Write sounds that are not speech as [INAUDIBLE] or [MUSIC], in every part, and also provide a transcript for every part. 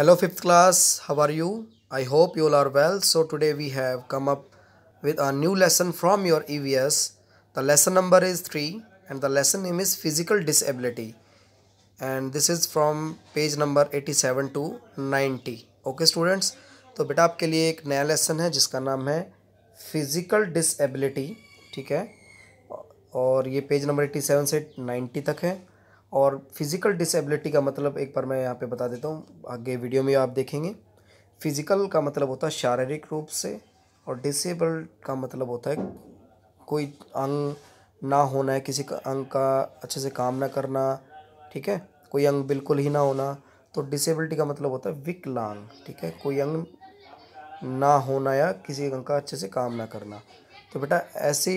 hello fifth class how are you i hope you all are well so today we have come up with a new lesson from your evs the lesson number is 3 and the lesson name is physical disability and this is from page number 87 to 90 okay students तो बेटा आपके लिए एक नया lesson है जिसका नाम है फिज़िकल डिसेबिलिटी ठीक है और ये पेज नंबर 87 से 90 तक है और फिज़िकल डिसेबिलिटी का मतलब एक बार मैं यहाँ पे बता देता हूँ आगे वीडियो में आप देखेंगे फिज़िकल का मतलब होता है शारीरिक रूप से और डिसेबल्ड का मतलब होता है कोई अंग ना होना है किसी का अंग का अच्छे से काम ना करना ठीक है कोई अंग बिल्कुल ही ना होना तो डिसेबिलिटी का मतलब होता है विकलांग ठीक है कोई अंग ना होना या किसी अंग का अच्छे से काम ना करना तो बेटा ऐसे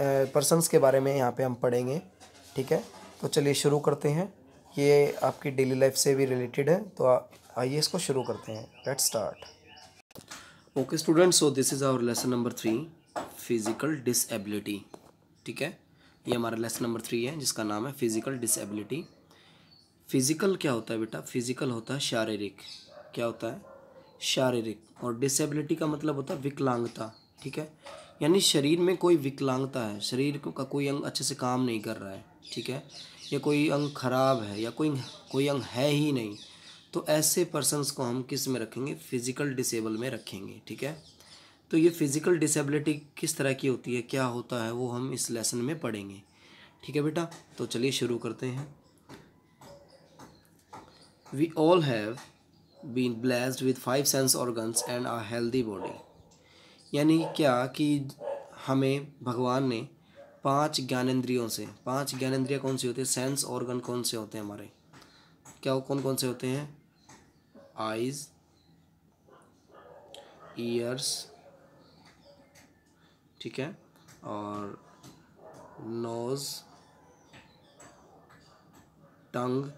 पर्सनस के बारे में यहाँ पे हम पढ़ेंगे ठीक है तो चलिए शुरू करते हैं ये आपकी डेली लाइफ से भी रिलेटेड है तो आइए इसको शुरू करते हैं let start okay student so this is our lesson number three physical disability ठीक है ये हमारा लेसन नंबर थ्री है जिसका नाम है फिज़िकल डिसएबिलिटी फिज़िकल क्या होता है बेटा फिज़िकल होता है शारीरिक क्या होता है शारीरिक और डिसेबिलिटी का मतलब होता है विकलांगता ठीक है यानी शरीर में कोई विकलांगता है शरीर का कोई अंग अच्छे से काम नहीं कर रहा है ठीक है या कोई अंग खराब है या कोई कोई अंग है ही नहीं तो ऐसे पर्सनस को हम किस में रखेंगे फिज़िकल डिसेबल में रखेंगे ठीक है तो ये फिज़िकल डिसेबिलिटी किस तरह की होती है क्या होता है वो हम इस लेसन में पढ़ेंगे ठीक है बेटा तो चलिए शुरू करते हैं we all have been blessed with five sense organs and a healthy body यानी क्या कि हमें भगवान ने पांच ज्ञानेन्द्रियों से पांच ज्ञानेन्द्रिया कौन सी होती है सेंस ऑर्गन कौन से होते हैं हमारे क्या वो कौन कौन से होते हैं आइज ईयर्स ठीक है और नोज टंग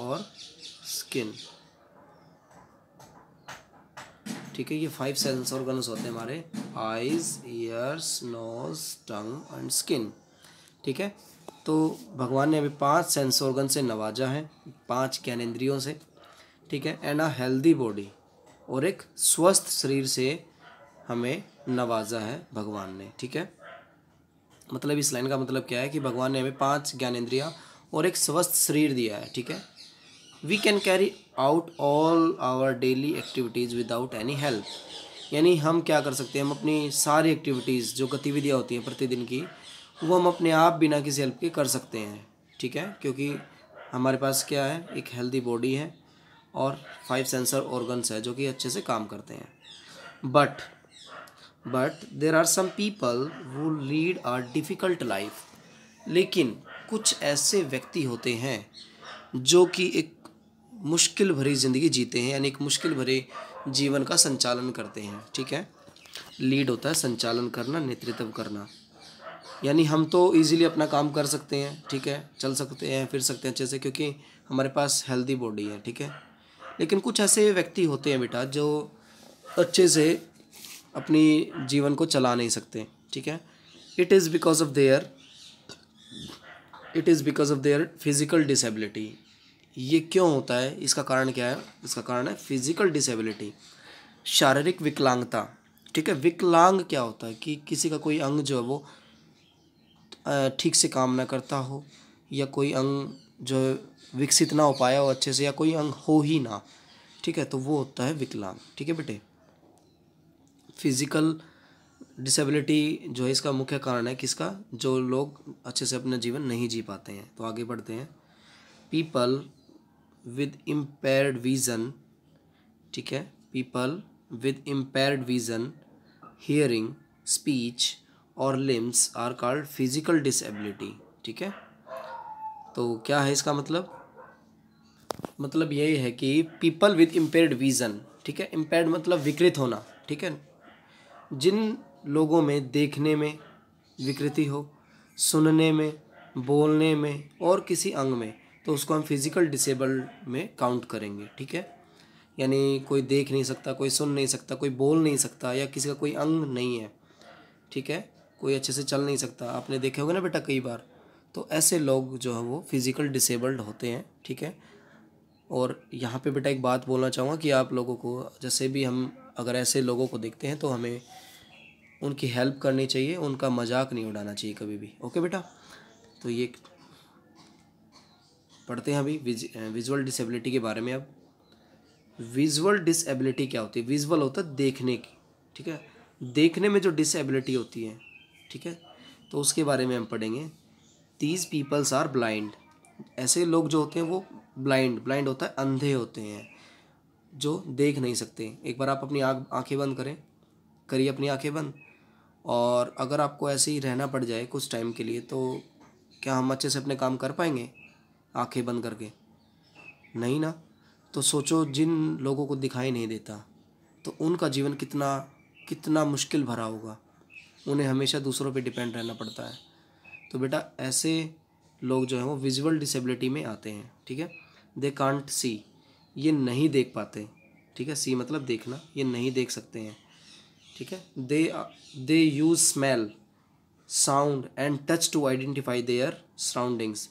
और स्किन ठीक है ये फाइव सेंस ऑर्गन्स होते हैं हमारे eyes ears nose tongue and skin ठीक है तो भगवान ने हमें पांच सेंस ऑर्गन से नवाजा है पांच ज्ञानेन्द्रियों से ठीक है एंड अ हेल्दी बॉडी और एक स्वस्थ शरीर से हमें नवाजा है भगवान ने ठीक है मतलब इस लाइन का मतलब क्या है कि भगवान ने हमें पांच ज्ञानेन्द्रियाँ और एक स्वस्थ शरीर दिया है ठीक है we can carry out all our daily activities without any help यानी हम क्या कर सकते हैं हम अपनी सारी एक्टिविटीज़ जो गतिविधियाँ होती हैं प्रतिदिन की वो हम अपने आप बिना किसी हेल्प के कर सकते हैं ठीक है क्योंकि हमारे पास क्या है एक हेल्दी बॉडी है और फाइव सेंसर ऑर्गन्स है जो कि अच्छे से काम करते हैं but but there are some people who lead are difficult life लेकिन कुछ ऐसे व्यक्ति होते हैं जो कि एक मुश्किल भरी ज़िंदगी जीते हैं यानी एक मुश्किल भरे जीवन का संचालन करते हैं ठीक है लीड होता है संचालन करना नेतृत्व करना यानी हम तो इजीली अपना काम कर सकते हैं ठीक है चल सकते हैं फिर सकते हैं अच्छे से क्योंकि हमारे पास हेल्दी बॉडी है ठीक है लेकिन कुछ ऐसे व्यक्ति होते हैं बेटा जो अच्छे से अपनी जीवन को चला नहीं सकते ठीक है it is because of their it is because of their physical disability ये क्यों होता है इसका कारण क्या है इसका कारण है फिजिकल डिसेबिलिटी शारीरिक विकलांगता ठीक है विकलांग क्या होता है कि किसी का कोई अंग जो है वो ठीक से काम ना करता हो या कोई अंग जो विकसित ना हो पाया हो अच्छे से या कोई अंग हो ही ना ठीक है तो वो होता है विकलांग ठीक है बेटे फिजिकल डिसेबिलिटी जो है इसका मुख्य कारण है किसका जो लोग अच्छे से अपना जीवन नहीं जी पाते हैं तो आगे बढ़ते हैं पीपल विद इम्पेयर्ड विज़न ठीक है people with impaired vision hearing speech और limbs are called physical disability ठीक है तो क्या है इसका मतलब मतलब यही है कि पीपल विद इम्पेयर्ड विज़न ठीक है इम्पेयर्ड मतलब विकृत होना ठीक है जिन लोगों में देखने में विकृति हो सुनने में बोलने में और किसी अंग में तो उसको हम फिज़िकल डिसेबल्ड में काउंट करेंगे ठीक है यानी कोई देख नहीं सकता कोई सुन नहीं सकता कोई बोल नहीं सकता या किसी का कोई अंग नहीं है ठीक है कोई अच्छे से चल नहीं सकता आपने देखे होगा ना बेटा कई बार तो ऐसे लोग जो है वो फिज़िकल डिसेबल्ड होते हैं ठीक है और यहाँ पे बेटा एक बात बोलना चाहूँगा कि आप लोगों को जैसे भी हम अगर ऐसे लोगों को देखते हैं तो हमें उनकी हेल्प करनी चाहिए उनका मजाक नहीं उड़ाना चाहिए कभी भी ओके बेटा तो ये पढ़ते हैं अभी विज, विजुअल डिसेबिलिटी के बारे में अब विजुअल डिसेबिलिटी क्या होती है विजुअल होता है देखने की ठीक है देखने में जो डिसेबिलिटी होती है ठीक है तो उसके बारे में हम पढ़ेंगे दीज पीपल्स आर ब्लाइंड ऐसे लोग जो होते हैं वो ब्लाइंड ब्लाइंड होता है अंधे होते हैं जो देख नहीं सकते एक बार आप अपनी आँख आँखें बंद करें करिए अपनी आँखें बंद और अगर आपको ऐसे ही रहना पड़ जाए कुछ टाइम के लिए तो क्या हम अच्छे से अपने काम कर पाएंगे आंखें बंद करके नहीं ना तो सोचो जिन लोगों को दिखाई नहीं देता तो उनका जीवन कितना कितना मुश्किल भरा होगा उन्हें हमेशा दूसरों पे डिपेंड रहना पड़ता है तो बेटा ऐसे लोग जो हैं वो विजुअल डिसेबिलिटी में आते हैं ठीक है दे कांट सी ये नहीं देख पाते ठीक है सी मतलब देखना ये नहीं देख सकते हैं ठीक है they they use smell sound and touch to identify their surroundings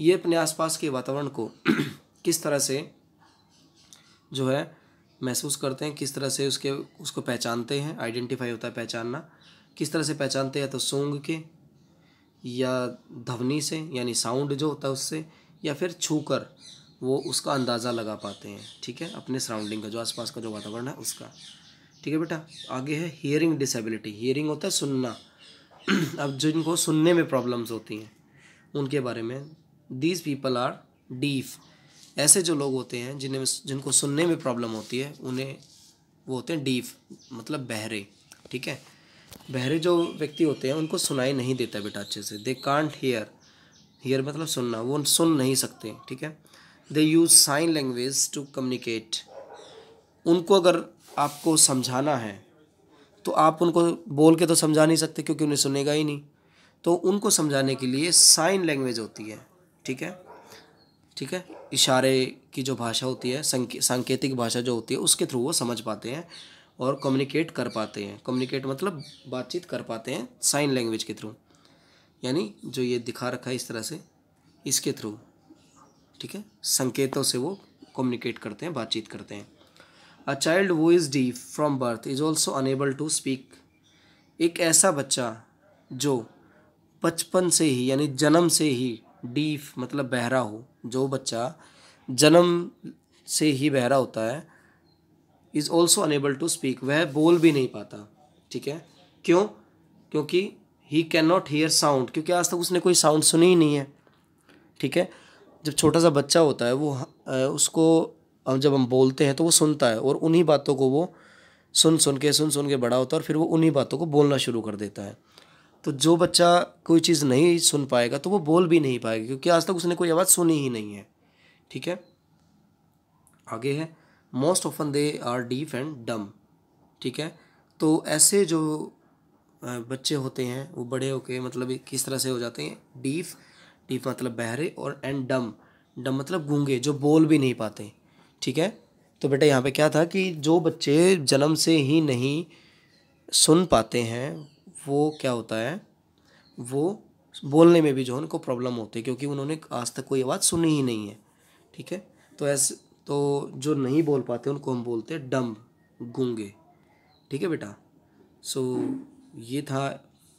ये अपने आसपास के वातावरण को [CLEARS THROAT] किस तरह से जो है महसूस करते हैं किस तरह से उसके उसको पहचानते हैं आइडेंटिफाई होता है पहचानना किस तरह से पहचानते हैं तो सूंग के या ध्वनि से यानी साउंड जो होता है उससे या फिर छू कर वो उसका अंदाज़ा लगा पाते हैं ठीक है अपने सराउंडिंग का जो आसपास का जो वातावरण है उसका ठीक है बेटा आगे है हियरिंग डिसेबिलिटी हियरिंग होता है सुनना [CLEARS THROAT] अब जिनको सुनने में प्रॉब्लम्स होती हैं उनके बारे में दीज पीपल आर डीफ ऐसे जो लोग होते हैं जिन्हें जिनको सुनने में प्रॉब्लम होती है उन्हें वो होते हैं डीफ मतलब बहरे ठीक है बहरे जो व्यक्ति होते हैं उनको सुनाई नहीं देता बेटा अच्छे से दे कांट हेयर हेयर मतलब सुनना वो सुन नहीं सकते ठीक है they use sign language to communicate उनको अगर आपको समझाना है तो आप उनको बोल के तो समझा नहीं सकते क्योंकि उन्हें सुनेगा ही नहीं तो उनको समझाने के लिए साइन लैंग्वेज होती है ठीक है ठीक है इशारे की जो भाषा होती है सांकेतिक भाषा जो होती है उसके थ्रू वो समझ पाते हैं और कम्युनिकेट कर पाते हैं कम्युनिकेट मतलब बातचीत कर पाते हैं साइन लैंग्वेज के थ्रू यानी जो ये दिखा रखा है इस तरह से इसके थ्रू ठीक है संकेतों से वो कम्युनिकेट करते हैं बातचीत करते हैं a child who is deaf from birth is also unable to speak एक ऐसा बच्चा जो बचपन से ही यानी जन्म से ही डीफ मतलब बहरा हो जो बच्चा जन्म से ही बहरा होता है is also unable to speak वह बोल भी नहीं पाता ठीक है क्यों क्योंकि he can not hear sound क्योंकि आज तक उसने कोई साउंड सुनी ही नहीं है ठीक है जब छोटा सा बच्चा होता है वो उसको जब हम बोलते हैं तो वो सुनता है और उन्हीं बातों को वो सुन सुन के सुन सुन के बड़ा होता है और फिर वो उन्हीं बातों को बोलना शुरू कर देता है तो जो बच्चा कोई चीज़ नहीं सुन पाएगा तो वो बोल भी नहीं पाएगा क्योंकि आज तक उसने कोई आवाज़ सुनी ही नहीं है ठीक है आगे है most often they are deaf and dumb ठीक है तो ऐसे जो बच्चे होते हैं वो बड़े होके मतलब किस तरह से हो जाते हैं डीफ डीफ मतलब बहरे और एंड डम डम मतलब गूंगे जो बोल भी नहीं पाते ठीक है तो बेटा यहाँ पे क्या था कि जो बच्चे जन्म से ही नहीं सुन पाते हैं वो क्या होता है वो बोलने में भी जो है उनको प्रॉब्लम होती है क्योंकि उन्होंने आज तक कोई आवाज़ सुनी ही नहीं है ठीक है तो ऐसे तो जो नहीं बोल पाते उनको हम बोलते हैं डम्ब गूंगे ठीक है बेटा सो so, ये था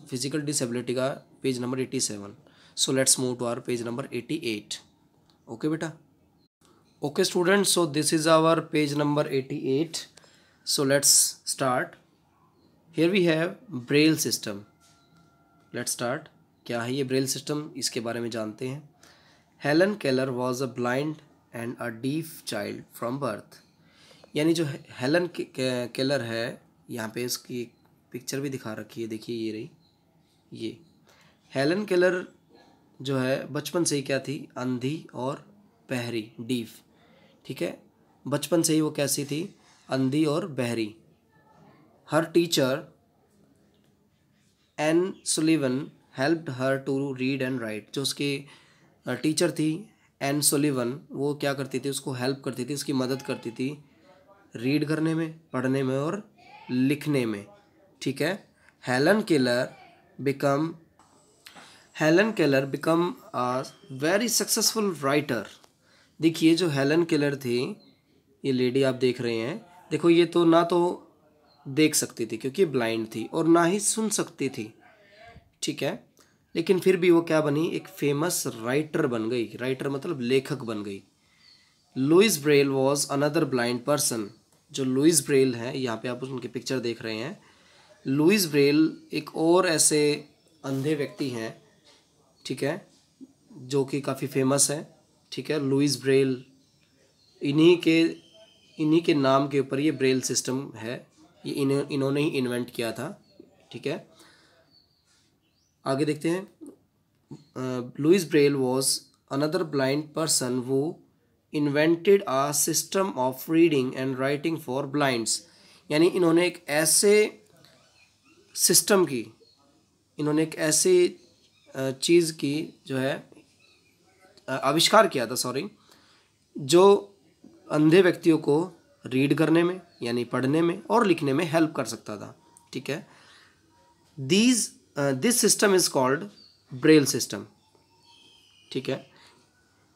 फिजिकल डिसेबिलिटी का page number eighty seven so let's move to our page number eighty eight okay बेटा okay student so this is our page number eighty eight so let's start here we have Braille system let start क्या है ये Braille system इसके बारे में जानते हैं Helen Keller was a blind and a deaf child from birth यानी जो हेलन केलर है यहाँ पे इसकी पिक्चर भी दिखा रखी है देखिए ये रही ये हेलन केलर जो है बचपन से ही क्या थी अंधी और बहरी डीफ ठीक है बचपन से ही वो कैसी थी अंधी और बहरी her teacher Anne Sullivan help her to read and write जो उसकी टीचर थी एन सुलिवन वो क्या करती थी उसको हेल्प करती थी उसकी मदद करती थी रीड करने में पढ़ने में और लिखने में ठीक है Helen Keller become Helen Keller become a very successful writer देखिए जो हेलन केलर थी ये लेडी आप देख रहे हैं देखो ये तो ना तो देख सकती थी क्योंकि ब्लाइंड थी और ना ही सुन सकती थी ठीक है लेकिन फिर भी वो क्या बनी एक फेमस राइटर बन गई राइटर मतलब लेखक बन गई Louis Braille was another blind person जो लुइस ब्रेल हैं यहाँ पे आप उनकी पिक्चर देख रहे हैं लुइस ब्रेल एक और ऐसे अंधे व्यक्ति हैं ठीक है जो कि काफ़ी फेमस है ठीक है लुइस ब्रेल इन्हीं के इन्हीं के नाम के ऊपर ये ब्रेल सिस्टम है ये इन, इन्होंने ही इन्वेंट किया था ठीक है आगे देखते हैं Louis Braille was another blind person who invented a system of reading and writing for blinds यानी इन्होंने एक ऐसे सिस्टम की इन्होंने एक ऐसी चीज़ की जो है आविष्कार किया था सॉरी जो अंधे व्यक्तियों को रीड करने में यानी पढ़ने में और लिखने में हेल्प कर सकता था ठीक है these this system is called Braille system ठीक है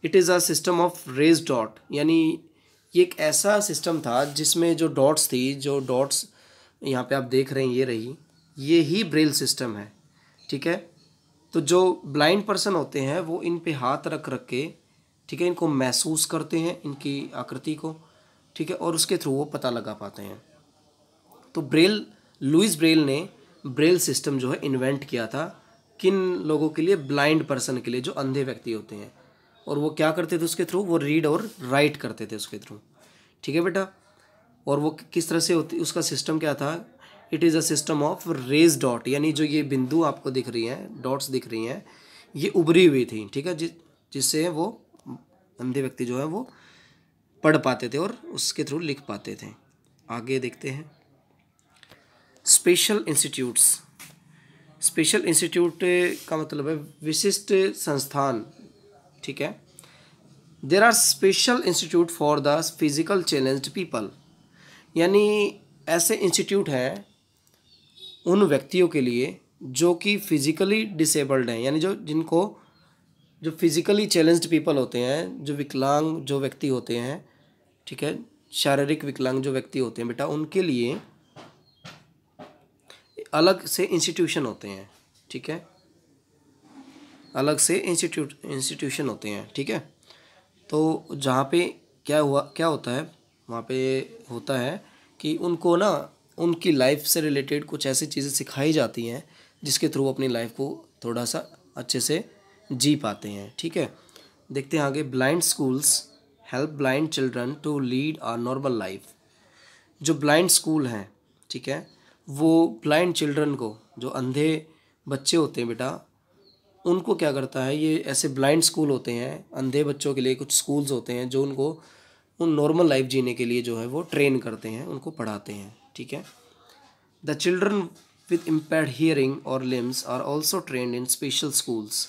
it is a system of raise dot यानी ये एक ऐसा सिस्टम था जिसमें जो डॉट्स थी जो डॉट्स यहाँ पे आप देख रहे हैं ये रही ये ही ब्रेल सिस्टम है ठीक है तो जो ब्लाइंड पर्सन होते हैं वो इन पे हाथ रख रख के ठीक है इनको महसूस करते हैं इनकी आकृति को ठीक है और उसके थ्रू वो पता लगा पाते हैं तो ब्रेल लुइस ब्रेल ने ब्रेल सिस्टम जो है इन्वेंट किया था किन लोगों के लिए ब्लाइंड पर्सन के लिए जो अंधे व्यक्ति होते हैं और वो क्या करते थे उसके थ्रू वो रीड और राइट करते थे उसके थ्रू ठीक है बेटा और वो किस तरह से होती उसका सिस्टम क्या था it is a system of raise dot यानी जो ये बिंदु आपको दिख रही हैं डॉट्स दिख रही हैं ये उभरी हुई थी ठीक है जिस जिससे वो अंधे व्यक्ति जो है वो पढ़ पाते थे और उसके थ्रू लिख पाते थे आगे देखते हैं स्पेशल इंस्टीट्यूट्स स्पेशल इंस्टीट्यूट का मतलब है विशिष्ट संस्थान ठीक है there are special institute for the physical challenge people यानी ऐसे इंस्टीट्यूट हैं उन व्यक्तियों के लिए जो कि फिज़िकली डिसेबल्ड हैं यानी जो जिनको जो फिज़िकली चैलेंज्ड पीपल होते हैं जो विकलांग जो व्यक्ति होते हैं ठीक है शारीरिक विकलांग जो व्यक्ति होते हैं बेटा उनके लिए अलग से इंस्टीट्यूशन होते हैं ठीक है अलग से इंस्टीट्यूट इंस्टीट्यूशन होते हैं ठीक है तो जहाँ पे क्या हुआ क्या होता है वहाँ पे होता है कि उनको ना उनकी लाइफ से रिलेटेड कुछ ऐसी चीज़ें सिखाई जाती हैं जिसके थ्रू अपनी लाइफ को थोड़ा सा अच्छे से जी पाते हैं ठीक है देखते हैं आगे blind schools help blind children to lead a normal life जो ब्लाइंड स्कूल हैं ठीक है वो ब्लाइंड चिल्ड्रन को जो अंधे बच्चे होते हैं बेटा उनको क्या करता है ये ऐसे ब्लाइंड स्कूल होते हैं अंधे बच्चों के लिए कुछ स्कूल्स होते हैं जो उनको उन नॉर्मल लाइफ जीने के लिए जो है वो ट्रेन करते हैं उनको पढ़ाते हैं ठीक है the children with impair hearing और limbs are also trained in special schools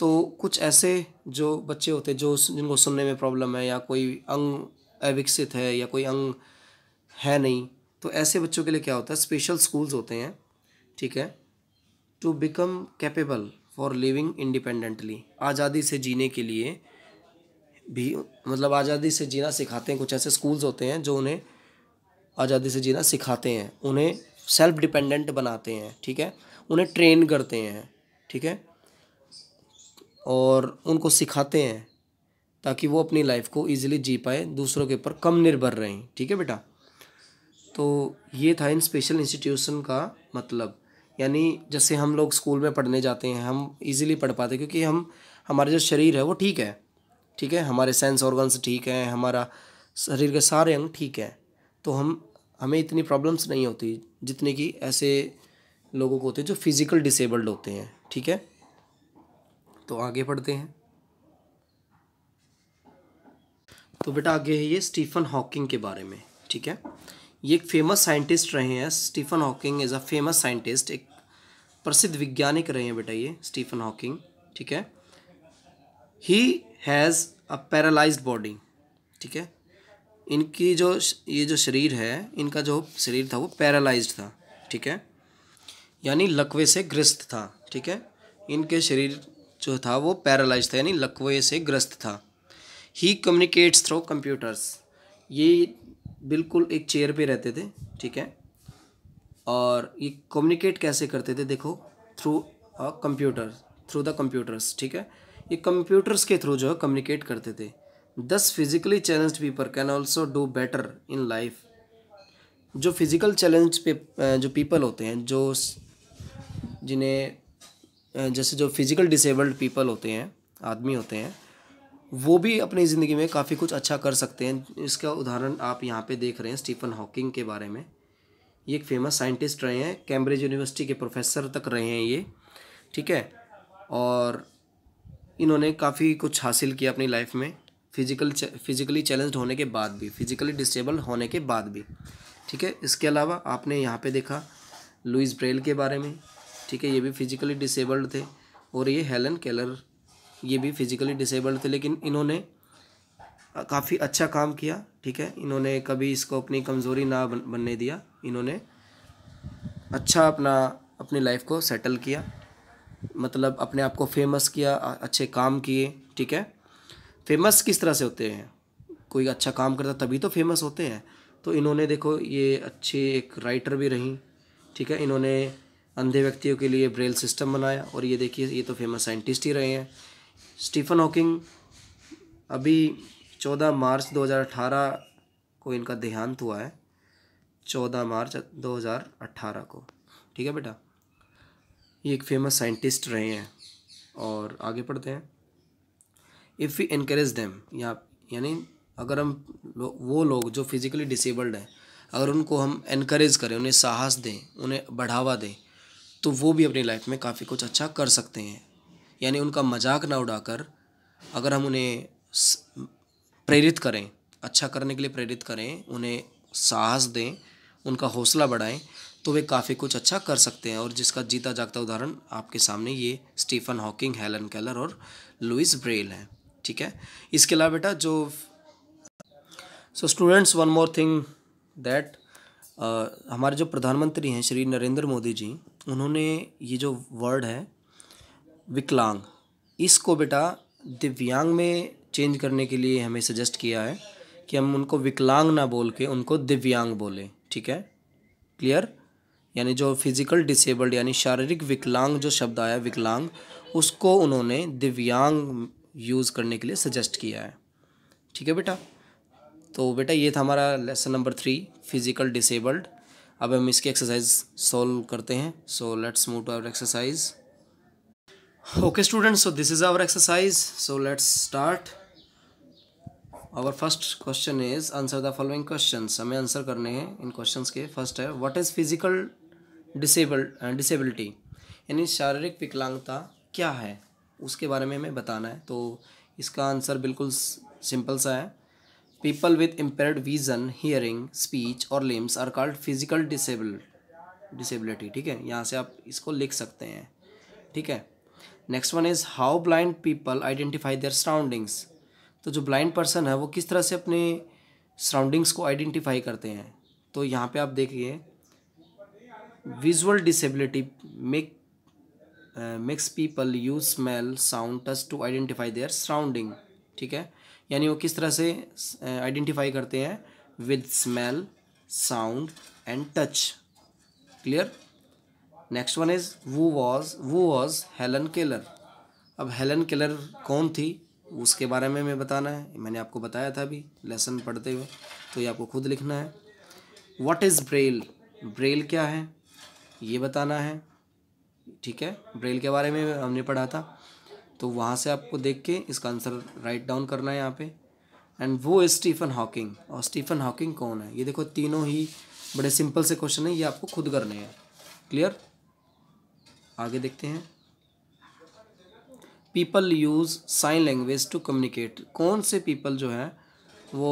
तो कुछ ऐसे जो बच्चे होते हैं जो जिनको सुनने में प्रॉब्लम है या कोई अंग अविकसित है या कोई अंग है नहीं तो ऐसे बच्चों के लिए क्या होता है स्पेशल स्कूल्स होते हैं ठीक है to become capable for living independently आज़ादी से जीने के लिए भी मतलब आज़ादी से जीना सिखाते हैं कुछ ऐसे स्कूल्स होते हैं जो उन्हें आज़ादी से जीना सिखाते हैं उन्हें सेल्फ डिपेंडेंट बनाते हैं ठीक है उन्हें ट्रेन करते हैं ठीक है और उनको सिखाते हैं ताकि वो अपनी लाइफ को ईजिली जी पाए दूसरों के ऊपर कम निर्भर रहें ठीक है बेटा तो ये था इन स्पेशल इंस्टीट्यूशन का मतलब यानी जैसे हम लोग स्कूल में पढ़ने जाते हैं हम इजीली पढ़ पाते क्योंकि हम हमारा जो शरीर है वो ठीक है ठीक है हमारे सेंस ऑर्गन्स ठीक हैं हमारा शरीर के सारे अंग ठीक हैं तो हम हमें इतनी प्रॉब्लम्स नहीं होती जितने कि ऐसे लोगों को होते हैं जो फिज़िकल डिसेबल्ड होते हैं ठीक है तो आगे पढ़ते हैं तो बेटा आगे है ये स्टीफन हॉकिंग के बारे में ठीक है ये एक फेमस साइंटिस्ट रहे हैं Stephen Hawking is a famous scientist एक प्रसिद्ध वैज्ञानिक रहे हैं बेटा ये स्टीफन हॉकिंग ठीक है he has a paralysed body ठीक है इनकी जो ये जो शरीर है इनका जो शरीर था वो पैरालाइज्ड था ठीक है यानी लकवे से ग्रस्त था ठीक है इनके शरीर जो था वो पैरालाइज था यानी लकवे से ग्रस्त था ही कम्युनिकेट्स थ्रू कंप्यूटर्स ये बिल्कुल एक चेयर पे रहते थे ठीक है और ये कम्युनिकेट कैसे करते थे देखो through computer through the computers ठीक है ये कंप्यूटर्स के थ्रू जो है कम्युनिकेट करते थे thus physically challenge people can also do better in life जो फिज़िकल चैलेंज पे जो पीपल होते हैं जो जिन्हें जैसे जो फिज़िकल डिसेबल्ड पीपल होते हैं आदमी होते हैं वो भी अपनी ज़िंदगी में काफ़ी कुछ अच्छा कर सकते हैं इसका उदाहरण आप यहाँ पे देख रहे हैं स्टीफन हॉकिंग के बारे में ये एक फेमस साइंटिस्ट रहे हैं कैम्ब्रिज यूनिवर्सिटी के प्रोफेसर तक रहे हैं ये ठीक है और इन्होंने काफ़ी कुछ हासिल किया अपनी लाइफ में फिजिकल फिजिकली चैलेंज होने के बाद भी फिजिकली डिसेबल होने के बाद भी ठीक है इसके अलावा आपने यहाँ पे देखा लुइस ब्रेल के बारे में ठीक है ये भी फिजिकली डिसेबल्ड थे और ये हेलन केलर ये भी फिजिकली डिसेबल्ड थे लेकिन इन्होंने काफ़ी अच्छा काम किया ठीक है इन्होंने कभी इसको अपनी कमज़ोरी ना बन, बनने दिया इन्होंने अच्छा अपना अपनी लाइफ को सेटल किया मतलब अपने आप को फेमस किया अच्छे काम किए ठीक है फेमस किस तरह से होते हैं कोई अच्छा काम करता तभी तो फेमस होते हैं तो इन्होंने देखो ये अच्छी एक राइटर भी रहीं ठीक है इन्होंने अंधे व्यक्तियों के लिए ब्रेल सिस्टम बनाया और ये देखिए ये तो फेमस साइंटिस्ट ही रहे हैं स्टीफन हॉकिंग अभी 14 मार्च 2018 को इनका देहांत हुआ है 14 मार्च 2018 को ठीक है बेटा ये एक फेमस साइंटिस्ट रहे हैं और आगे पढ़ते हैं इफ़ वी इनक्रेज देम या यानी अगर हम लो, वो लोग जो फिज़िकली डिसेबल्ड हैं अगर उनको हम इनक्रेज करें उन्हें साहस दें उन्हें बढ़ावा दें तो वो भी अपनी लाइफ में काफ़ी कुछ अच्छा कर सकते हैं यानी उनका मजाक ना उड़ाकर अगर हम उन्हें प्रेरित करें अच्छा करने के लिए प्रेरित करें उन्हें साहस दें उनका हौसला बढ़ाएं तो वे काफ़ी कुछ अच्छा कर सकते हैं और जिसका जीता जागता उदाहरण आपके सामने ये स्टीफन हॉकिंग हेलन कैलर और लुइस ब्रेल हैं ठीक है इसके अलावा बेटा जो so students one more thing that हमारे जो प्रधानमंत्री हैं श्री नरेंद्र मोदी जी उन्होंने ये जो वर्ड है विकलांग इसको बेटा दिव्यांग में चेंज करने के लिए हमें सजेस्ट किया है कि हम उनको विकलांग ना बोल के उनको दिव्यांग बोले ठीक है क्लियर यानी जो फिजिकल डिसेबल्ड यानी शारीरिक विकलांग जो शब्द आया विकलांग उसको उन्होंने दिव्यांग यूज़ करने के लिए सजेस्ट किया है ठीक है बेटा तो बेटा ये था हमारा lesson number three physical disabled अब हम इसकी एक्सरसाइज सॉल्व करते हैं so let's move to our exercise okay students so this is our exercise so let's start our first question is answer the following question हमें answer करने हैं इन question के फर्स्ट है what is physical disable disability यानी शारीरिक विकलांगता क्या है उसके बारे में हमें बताना है तो इसका आंसर बिल्कुल सिंपल सा है people with impaired vision hearing speech और limbs are called physical disable disability ठीक है यहाँ से आप इसको लिख सकते हैं ठीक है next one is how blind people identify their surroundings तो जो ब्लाइंड पर्सन है वो किस तरह से अपने सराउंडिंग्स को आइडेंटिफाई करते हैं तो यहाँ पे आप देखिए visual disability make makes people use smell sound touch to identify their surrounding ठीक है यानी वो किस तरह से आइडेंटिफाई करते हैं with smell sound and touch clear next one is who was who was Helen Keller अब हेलन केलर कौन थी उसके बारे में मैं बताना है मैंने आपको बताया था अभी लेसन पढ़ते हुए तो ये आपको खुद लिखना है व्हाट इज़ ब्रेल ब्रेल क्या है ये बताना है ठीक है ब्रेल के बारे में हमने पढ़ा था तो वहाँ से आपको देख के इसका आंसर राइट डाउन करना है यहाँ पे एंड वो है स्टीफन हॉकिंग और स्टीफन हॉकिंग कौन है ये देखो तीनों ही बड़े सिंपल से क्वेश्चन है ये आपको खुद करने हैं क्लियर आगे देखते हैं people use sign language to communicate कौन से पीपल जो है वो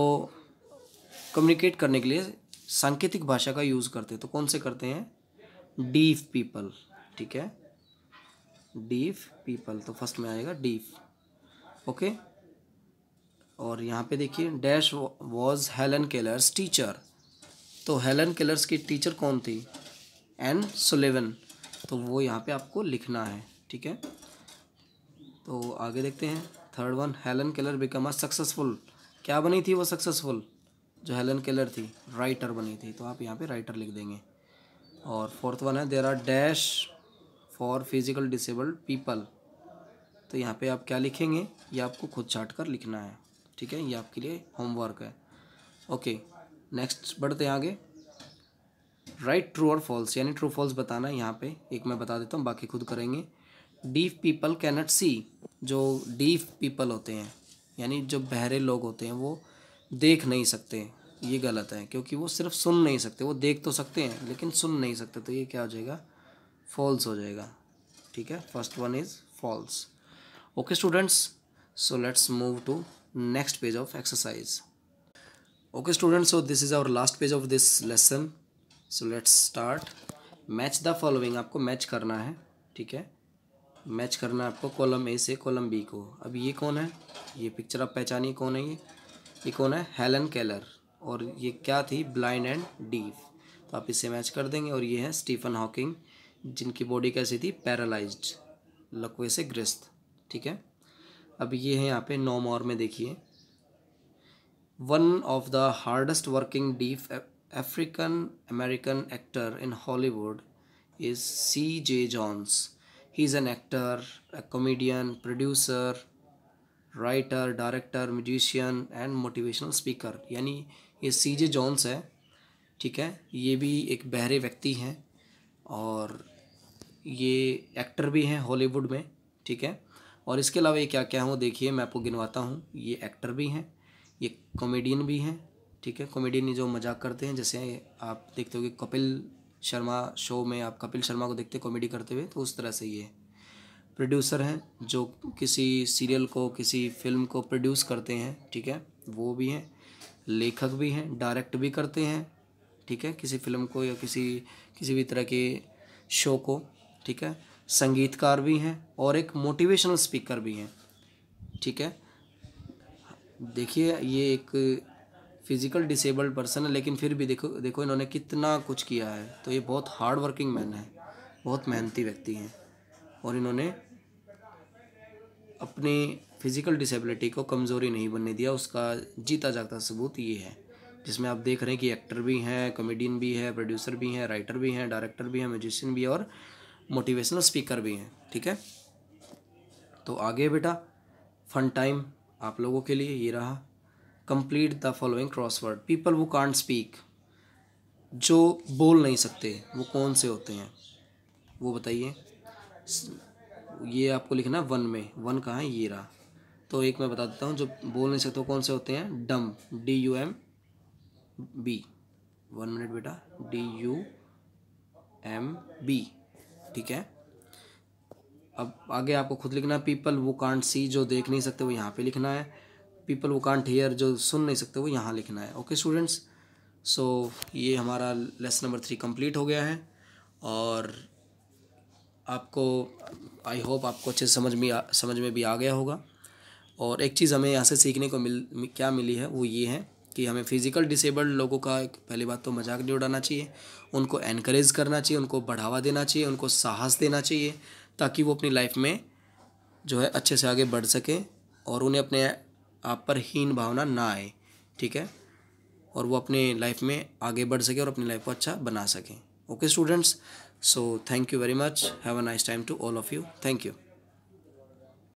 कम्युनिकेट करने के लिए सांकेतिक भाषा का यूज़ करते हैं तो कौन से करते हैं डीफ पीपल ठीक है डीफ पीपल तो फर्स्ट में आएगा डीफ ओके और यहाँ पे देखिए dash was Helen Keller's teacher तो हेलन केलर्स की टीचर कौन थी एन सुलेवन तो वो यहाँ पे आपको लिखना है ठीक है तो आगे देखते हैं third one Helen Keller become a successful क्या बनी थी वो सक्सेसफुल जो हेलन केलर थी राइटर बनी थी तो आप यहाँ पे राइटर लिख देंगे और फोर्थ वन है there are dash for physical disabled people तो यहाँ पे आप क्या लिखेंगे ये आपको खुद छाट कर लिखना है ठीक है ये आपके लिए होमवर्क है ओके नेक्स्ट बढ़ते हैं आगे राइट ट्रू और फॉल्स यानी ट्रू फॉल्स बताना है यहाँ पे एक मैं बता देता हूँ बाकी खुद करेंगे डीफ पीपल कैनट सी जो डीफ पीपल होते हैं यानी जो बहरे लोग होते हैं वो देख नहीं सकते ये गलत है क्योंकि वो सिर्फ सुन नहीं सकते वो देख तो सकते हैं लेकिन सुन नहीं सकते तो ये क्या हो जाएगा फॉल्स हो जाएगा ठीक है first one is false okay students so let's move to next page of exercise okay students so this is our last page of this lesson so let's start match the following आपको match करना है ठीक है match करना है आपको column A से column B को अब ये कौन है ये पिक्चर आप पहचानिए कौन है ये ये कौन है हेलन केलर और ये क्या थी ब्लाइंड एंड डीफ तो आप इसे मैच कर देंगे और ये है स्टीफन हॉकिंग जिनकी बॉडी कैसी थी पैरालाइज्ड लकवे से ग्रस्त ठीक है अब ये है यहाँ पे नौ मोर में देखिए one of the hardest working deaf African American actor in Hollywood is C J Jones he is an actor a comedian producer writer director musician and motivational speaker यानी ये सी जे जॉन्स है ठीक है ये भी एक बहरे व्यक्ति हैं और ये एक्टर भी हैं हॉलीवुड में ठीक है और इसके अलावा ये क्या क्या वो देखिए मैं आपको गिनवाता हूँ ये एक्टर भी हैं ये कॉमेडियन भी हैं ठीक है कॉमेडियन जो मजाक करते हैं जैसे आप देखते हो कि कपिल शर्मा शो में आप कपिल शर्मा को देखते कॉमेडी करते हुए तो उस तरह से ये प्रोड्यूसर हैं जो किसी सीरियल को किसी फिल्म को प्रोड्यूस करते हैं ठीक है वो भी हैं लेखक भी हैं डायरेक्ट भी करते हैं ठीक है किसी फिल्म को या किसी किसी भी तरह के शो को ठीक है संगीतकार भी हैं और एक मोटिवेशनल स्पीकर भी हैं ठीक है देखिए ये एक फिजिकल डिसेबल्ड पर्सन है लेकिन फिर भी देखो देखो इन्होंने कितना कुछ किया है तो ये बहुत हार्ड वर्किंग मैन है बहुत मेहनती व्यक्ति हैं और इन्होंने अपनी फिजिकल डिसेबिलिटी को कमज़ोरी नहीं बनने दिया उसका जीता जागता सबूत ये है जिसमें आप देख रहे हैं कि एक्टर भी हैं कॉमेडियन भी है प्रोड्यूसर भी हैं राइटर भी हैं डायरेक्टर भी हैं म्यूजिशियन भी है और मोटिवेशनल स्पीकर भी हैं ठीक है तो आगे बेटा फन टाइम आप लोगों के लिए ये रहा complete the following crossword people who can't speak जो बोल नहीं सकते वो कौन से होते हैं वो बताइए ये आपको लिखना है वन में वन कहाँ है ये रहा तो एक मैं बता देता हूँ जो बोल नहीं सकते वो कौन से होते हैं dumb D U M B one minute बेटा डी यू एम बी ठीक है अब आगे आपको खुद लिखना है पीपल वो कांट सी जो देख नहीं सकते वो यहाँ पे लिखना है पीपल वो कांट हेयर जो सुन नहीं सकते वो यहाँ लिखना है ओके स्टूडेंट्स सो ये हमारा लेसन नंबर थ्री कंप्लीट हो गया है और आपको आई होप आपको अच्छे समझ में समझ में भी आ गया होगा और एक चीज़ हमें यहाँ से सीखने को मिल क्या मिली है वो ये है कि हमें फ़िज़िकल डिसेबल्ड लोगों का पहली बात तो मजाक नहीं उड़ाना चाहिए उनको एनकरेज करना चाहिए उनको बढ़ावा देना चाहिए उनको साहस देना चाहिए ताकि वो अपनी लाइफ में जो है अच्छे से आगे बढ़ सकें और उन्हें अपने आप पर हीन भावना ना आए ठीक है और वो अपने लाइफ में आगे बढ़ सके और अपनी लाइफ को अच्छा बना सकें okay students so thank you very much have a nice time to all of you thank you